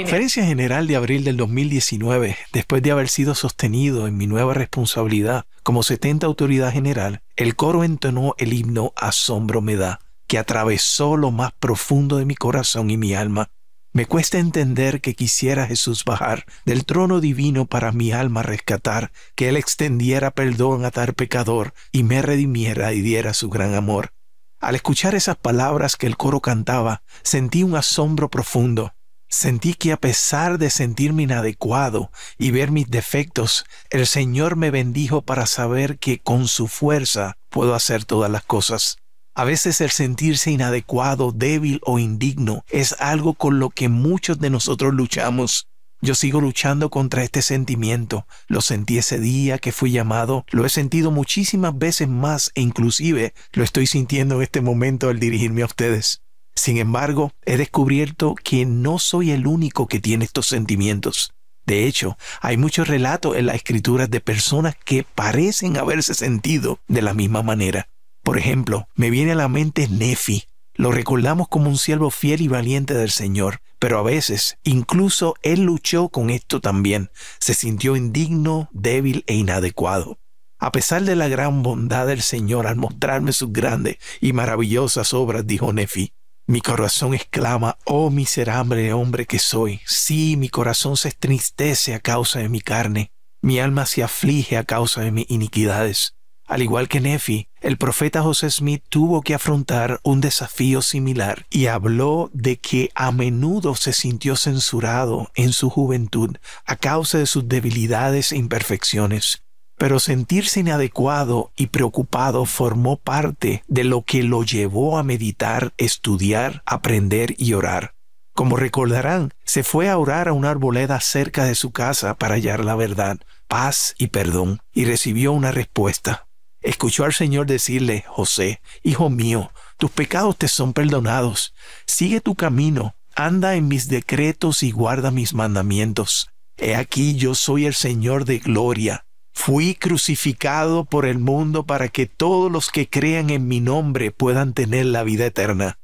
Conferencia uh, General de abril del 2019, después de haber sido sostenido en mi nueva responsabilidad como 70 autoridad general, el coro entonó el himno Asombro me da, que atravesó lo más profundo de mi corazón y mi alma. Me cuesta entender que quisiera Jesús bajar del trono divino para mi alma rescatar, que Él extendiera perdón a tal pecador y me redimiera y diera su gran amor. Al escuchar esas palabras que el coro cantaba, sentí un asombro profundo. Sentí que a pesar de sentirme inadecuado y ver mis defectos, el Señor me bendijo para saber que con su fuerza puedo hacer todas las cosas. A veces el sentirse inadecuado, débil o indigno es algo con lo que muchos de nosotros luchamos. Yo sigo luchando contra este sentimiento. Lo sentí ese día que fui llamado, lo he sentido muchísimas veces más e inclusive lo estoy sintiendo en este momento al dirigirme a ustedes. Sin embargo, he descubierto que no soy el único que tiene estos sentimientos. De hecho, hay muchos relatos en las escrituras de personas que parecen haberse sentido de la misma manera. Por ejemplo, me viene a la mente Nefi, lo recordamos como un siervo fiel y valiente del Señor, pero a veces incluso él luchó con esto también. Se sintió indigno, débil e inadecuado. A pesar de la gran bondad del Señor al mostrarme sus grandes y maravillosas obras, dijo Nefi, mi corazón exclama, oh miserable hombre que soy. Sí, mi corazón se estristece a causa de mi carne, mi alma se aflige a causa de mis iniquidades. Al igual que Nefi, el profeta José Smith tuvo que afrontar un desafío similar y habló de que a menudo se sintió censurado en su juventud a causa de sus debilidades e imperfecciones. Pero sentirse inadecuado y preocupado formó parte de lo que lo llevó a meditar, estudiar, aprender y orar. Como recordarán, se fue a orar a una arboleda cerca de su casa para hallar la verdad, paz y perdón, y recibió una respuesta escuchó al Señor decirle, José, hijo mío, tus pecados te son perdonados, sigue tu camino, anda en mis decretos y guarda mis mandamientos. He aquí yo soy el Señor de gloria. Fui crucificado por el mundo para que todos los que crean en mi nombre puedan tener la vida eterna.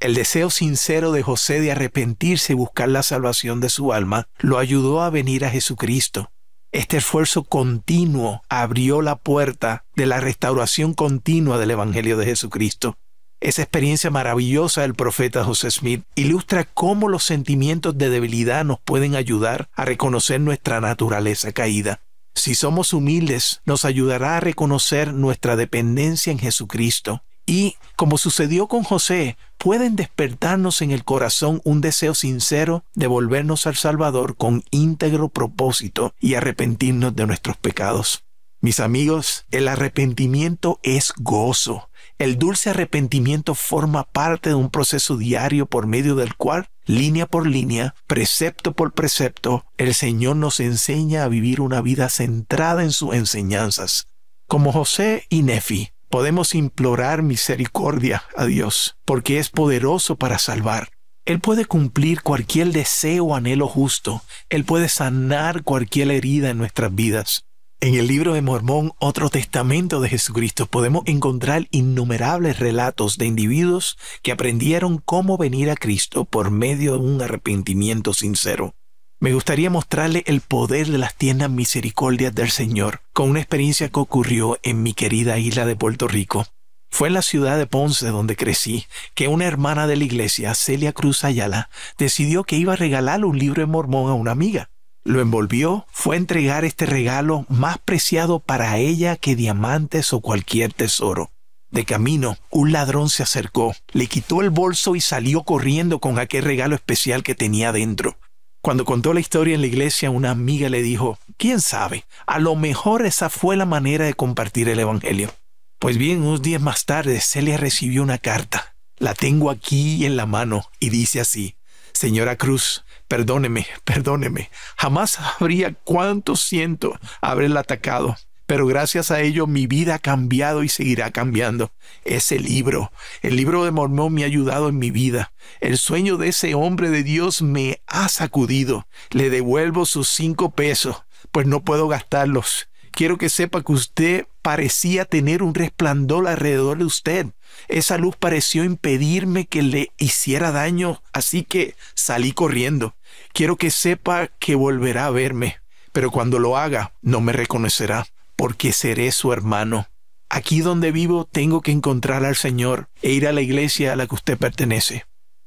El deseo sincero de José de arrepentirse y buscar la salvación de su alma lo ayudó a venir a Jesucristo. Este esfuerzo continuo abrió la puerta de la restauración continua del Evangelio de Jesucristo. Esa experiencia maravillosa del profeta José Smith ilustra cómo los sentimientos de debilidad nos pueden ayudar a reconocer nuestra naturaleza caída. Si somos humildes, nos ayudará a reconocer nuestra dependencia en Jesucristo y como sucedió con José, pueden despertarnos en el corazón un deseo sincero de volvernos al Salvador con íntegro propósito y arrepentirnos de nuestros pecados. Mis amigos, el arrepentimiento es gozo. El dulce arrepentimiento forma parte de un proceso diario por medio del cual, línea por línea, precepto por precepto, el Señor nos enseña a vivir una vida centrada en sus enseñanzas. Como José y Nefi, podemos implorar misericordia a Dios, porque es poderoso para salvar. Él puede cumplir cualquier deseo o anhelo justo. Él puede sanar cualquier herida en nuestras vidas. En el libro de Mormón, otro testamento de Jesucristo, podemos encontrar innumerables relatos de individuos que aprendieron cómo venir a Cristo por medio de un arrepentimiento sincero. Me gustaría mostrarle el poder de las tiendas misericordias del Señor con una experiencia que ocurrió en mi querida isla de Puerto Rico. Fue en la ciudad de Ponce donde crecí que una hermana de la iglesia, Celia Cruz Ayala, decidió que iba a regalar un libro de mormón a una amiga. Lo envolvió, fue a entregar este regalo más preciado para ella que diamantes o cualquier tesoro. De camino, un ladrón se acercó, le quitó el bolso y salió corriendo con aquel regalo especial que tenía dentro. Cuando contó la historia en la iglesia, una amiga le dijo, ¿quién sabe? A lo mejor esa fue la manera de compartir el Evangelio. Pues bien, unos días más tarde, Celia recibió una carta. La tengo aquí en la mano y dice así, Señora Cruz, perdóneme, perdóneme. Jamás sabría cuánto siento haberla atacado pero gracias a ello mi vida ha cambiado y seguirá cambiando. Ese libro, el libro de Mormón me ha ayudado en mi vida. El sueño de ese hombre de Dios me ha sacudido. Le devuelvo sus cinco pesos, pues no puedo gastarlos. Quiero que sepa que usted parecía tener un resplandor alrededor de usted. Esa luz pareció impedirme que le hiciera daño, así que salí corriendo. Quiero que sepa que volverá a verme, pero cuando lo haga no me reconocerá porque seré su hermano. Aquí donde vivo tengo que encontrar al Señor e ir a la iglesia a la que usted pertenece.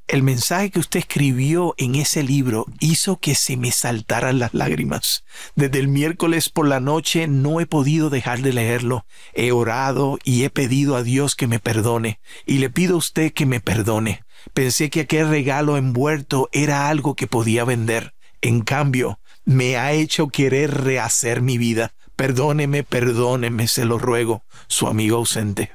El mensaje que usted escribió en ese libro hizo que se me saltaran las lágrimas. Desde el miércoles por la noche no he podido dejar de leerlo. He orado y he pedido a Dios que me perdone, y le pido a usted que me perdone. Pensé que aquel regalo envuelto era algo que podía vender. En cambio, me ha hecho querer rehacer mi vida. Perdóneme, perdóneme, se lo ruego, su amigo ausente.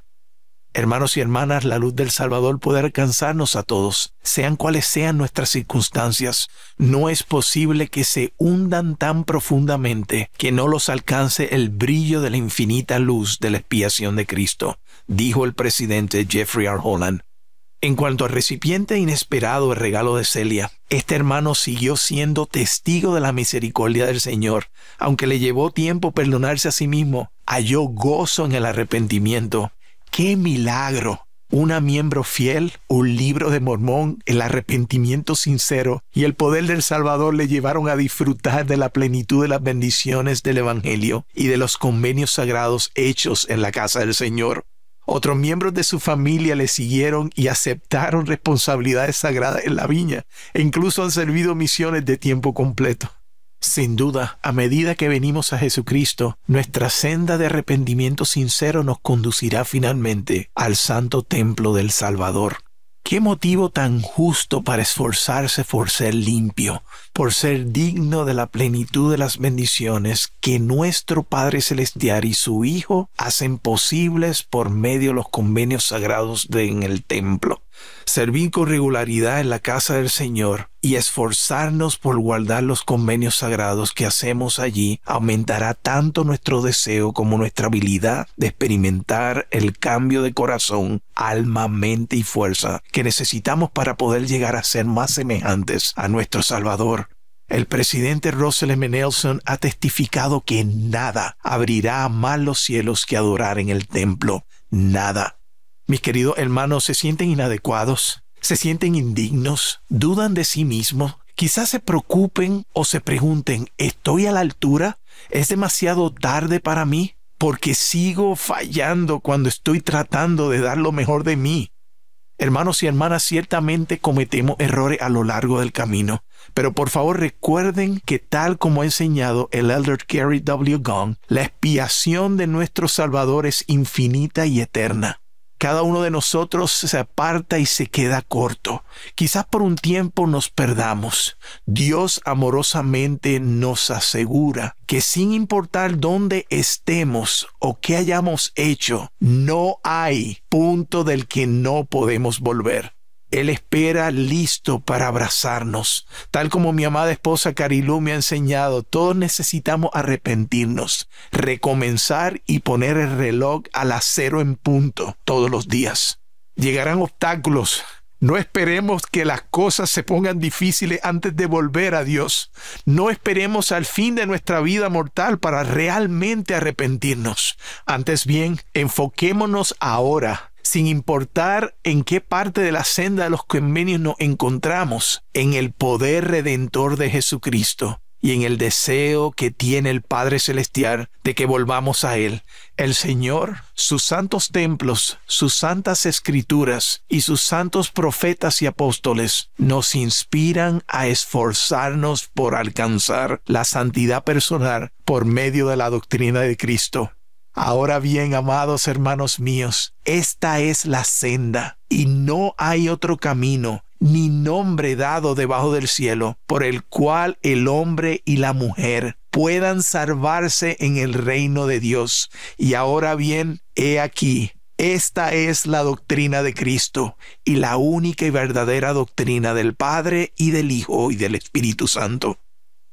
Hermanos y hermanas, la luz del Salvador puede alcanzarnos a todos, sean cuales sean nuestras circunstancias. No es posible que se hundan tan profundamente que no los alcance el brillo de la infinita luz de la expiación de Cristo, dijo el presidente Jeffrey R. Holland en cuanto al recipiente inesperado del regalo de Celia, este hermano siguió siendo testigo de la misericordia del Señor. Aunque le llevó tiempo perdonarse a sí mismo, halló gozo en el arrepentimiento. ¡Qué milagro! Una miembro fiel, un libro de Mormón, el arrepentimiento sincero y el poder del Salvador le llevaron a disfrutar de la plenitud de las bendiciones del Evangelio y de los convenios sagrados hechos en la casa del Señor. Otros miembros de su familia le siguieron y aceptaron responsabilidades sagradas en la viña e incluso han servido misiones de tiempo completo. Sin duda, a medida que venimos a Jesucristo, nuestra senda de arrepentimiento sincero nos conducirá finalmente al santo templo del Salvador. ¿Qué motivo tan justo para esforzarse por ser limpio, por ser digno de la plenitud de las bendiciones que nuestro Padre Celestial y su Hijo hacen posibles por medio de los convenios sagrados en el templo? Servir con regularidad en la casa del Señor y esforzarnos por guardar los convenios sagrados que hacemos allí aumentará tanto nuestro deseo como nuestra habilidad de experimentar el cambio de corazón, alma, mente y fuerza que necesitamos para poder llegar a ser más semejantes a nuestro Salvador. El presidente Russell M. Nelson ha testificado que nada abrirá más los cielos que adorar en el templo. Nada. Mis queridos hermanos, ¿se sienten inadecuados? se sienten indignos, dudan de sí mismos, quizás se preocupen o se pregunten, ¿estoy a la altura? ¿Es demasiado tarde para mí? Porque sigo fallando cuando estoy tratando de dar lo mejor de mí. Hermanos y hermanas, ciertamente cometemos errores a lo largo del camino, pero por favor recuerden que tal como ha enseñado el elder Carey W. Gong, la expiación de nuestro Salvador es infinita y eterna cada uno de nosotros se aparta y se queda corto. Quizás por un tiempo nos perdamos. Dios amorosamente nos asegura que sin importar dónde estemos o qué hayamos hecho, no hay punto del que no podemos volver. Él espera listo para abrazarnos. Tal como mi amada esposa Carilú me ha enseñado, todos necesitamos arrepentirnos, recomenzar y poner el reloj al acero en punto todos los días. Llegarán obstáculos, no esperemos que las cosas se pongan difíciles antes de volver a Dios. No esperemos al fin de nuestra vida mortal para realmente arrepentirnos. Antes bien, enfoquémonos ahora sin importar en qué parte de la senda de los convenios nos encontramos, en el poder redentor de Jesucristo y en el deseo que tiene el Padre Celestial de que volvamos a Él. El Señor, sus santos templos, sus santas escrituras y sus santos profetas y apóstoles nos inspiran a esforzarnos por alcanzar la santidad personal por medio de la doctrina de Cristo. Ahora bien, amados hermanos míos, esta es la senda, y no hay otro camino, ni nombre dado debajo del cielo, por el cual el hombre y la mujer puedan salvarse en el reino de Dios. Y ahora bien, he aquí, esta es la doctrina de Cristo y la única y verdadera doctrina del Padre y del Hijo y del Espíritu Santo.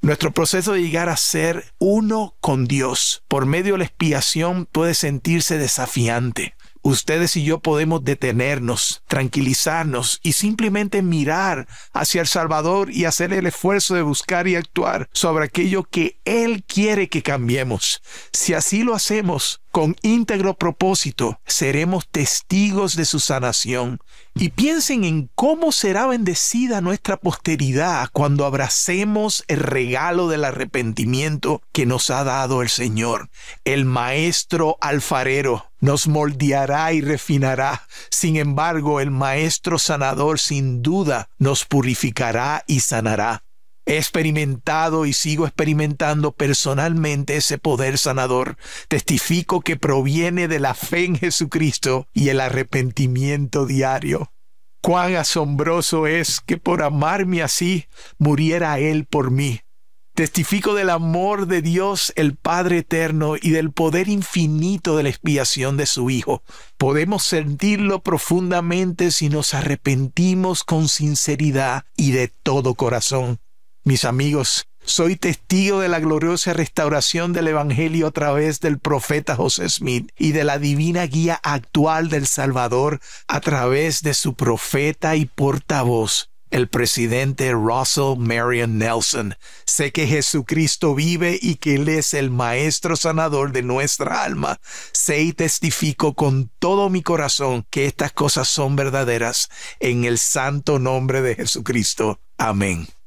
Nuestro proceso de llegar a ser uno con Dios por medio de la expiación puede sentirse desafiante ustedes y yo podemos detenernos, tranquilizarnos y simplemente mirar hacia el Salvador y hacer el esfuerzo de buscar y actuar sobre aquello que Él quiere que cambiemos. Si así lo hacemos, con íntegro propósito, seremos testigos de su sanación. Y piensen en cómo será bendecida nuestra posteridad cuando abracemos el regalo del arrepentimiento que nos ha dado el Señor, el Maestro alfarero nos moldeará y refinará. Sin embargo, el Maestro Sanador sin duda nos purificará y sanará. He experimentado y sigo experimentando personalmente ese poder sanador. Testifico que proviene de la fe en Jesucristo y el arrepentimiento diario. Cuán asombroso es que por amarme así, muriera Él por mí. Testifico del amor de Dios el Padre Eterno y del poder infinito de la expiación de su Hijo. Podemos sentirlo profundamente si nos arrepentimos con sinceridad y de todo corazón. Mis amigos, soy testigo de la gloriosa restauración del Evangelio a través del profeta José Smith y de la divina guía actual del Salvador a través de su profeta y portavoz, el presidente Russell Marion Nelson. Sé que Jesucristo vive y que Él es el Maestro sanador de nuestra alma. Sé y testifico con todo mi corazón que estas cosas son verdaderas en el santo nombre de Jesucristo. Amén.